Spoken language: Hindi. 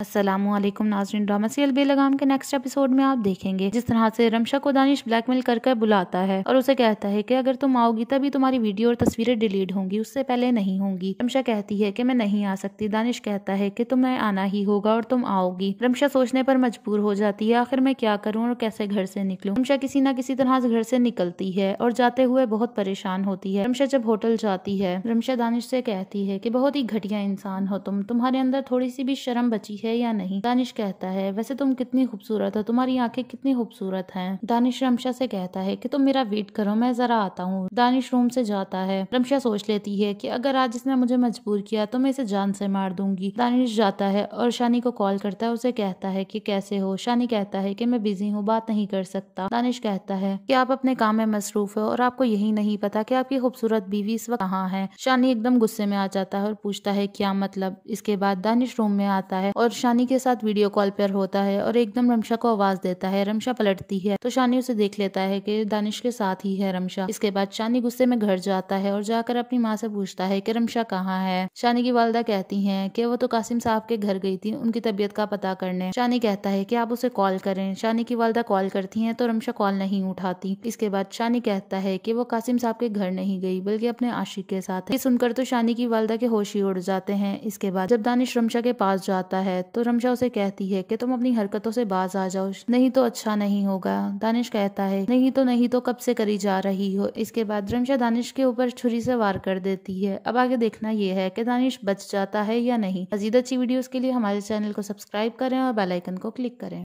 असलम नाजरीन ड्रामा सीरियल बेलगाम के नेक्स्ट एपिसोड में आप देखेंगे जिस तरह से रमशा को दानिश ब्लैकमेल कर कर बुलाता है और उसे कहता है कि अगर तुम आओगी तभी तुम्हारी वीडियो और तस्वीरें डिलीट होंगी उससे पहले नहीं होंगी रमशा कहती है कि मैं नहीं आ सकती दानिश कहता है कि तुम्हें आना ही होगा और तुम आओगी रमशा सोचने पर मजबूर हो जाती है आखिर मैं क्या करूँ और कैसे घर से निकलूँ रमशा किसी न किसी तरह से घर से निकलती है और जाते हुए बहुत परेशान होती है रमशा जब होटल जाती है रमशा दानिश से कहती है की बहुत ही घटिया इंसान हो तुम तुम्हारे अंदर थोड़ी सी भी शर्म बची है या नहीं दानिश कहता है वैसे तुम कितनी खूबसूरत हो तुम्हारी आंखें कितनी खूबसूरत हैं दानिश रमशा से कहता है कि तुम मेरा वेट करो मैं जरा आता हूँ दानिश रूम से जाता है रमशा सोच लेती है कि अगर आज इसने मुझे मजबूर किया तो मैं इसे जान से मार दूंगी दानिश जाता है और शानी को कॉल करता है उसे कहता है की कैसे हो शानी कहता है की मैं बिजी हूँ बात नहीं कर सकता दानिश कहता है की आप अपने काम में मसरूफ हो और आपको यही नहीं पता की आपकी खूबसूरत बीवी इस वक्त कहाँ है शानी एकदम गुस्से में आ जाता है और पूछता है क्या मतलब इसके बाद दानिश रूम में आता है और शानी के साथ वीडियो कॉल पर होता है और एकदम रमशा को आवाज देता है रमशा पलटती है तो शानी उसे देख लेता है की दानिश के साथ ही है रमशा इसके बाद शानी गुस्से में घर जाता है और जाकर अपनी माँ से पूछता है की रमशा कहाँ है शानी की वालदा कहती है की वो तो कासिम साहब के घर गई थी उनकी तबीयत का पता करने शानी कहता है की आप उसे कॉल करें शानी की वालदा कॉल करती है तो रमशा कॉल नहीं उठाती इसके बाद शानी कहता है कि वो कासिम साहब के घर नहीं गई बल्कि अपने आशिक के साथ है। सुनकर तो शानी की वालदा के होश ही उड़ जाते हैं इसके बाद जब दानिश रमशा के पास जाता है तो रमशा उसे कहती है कि तुम अपनी हरकतों से बाज आ जाओ नहीं तो अच्छा नहीं होगा दानिश कहता है नहीं तो नहीं तो कब से करी जा रही हो इसके बाद रमशा दानिश के ऊपर छुरी से वार कर देती है अब आगे देखना यह है कि दानिश बच जाता है या नहीं मजीद अच्छी वीडियोस के लिए हमारे चैनल को सब्सक्राइब करें और बेलाइकन को क्लिक करें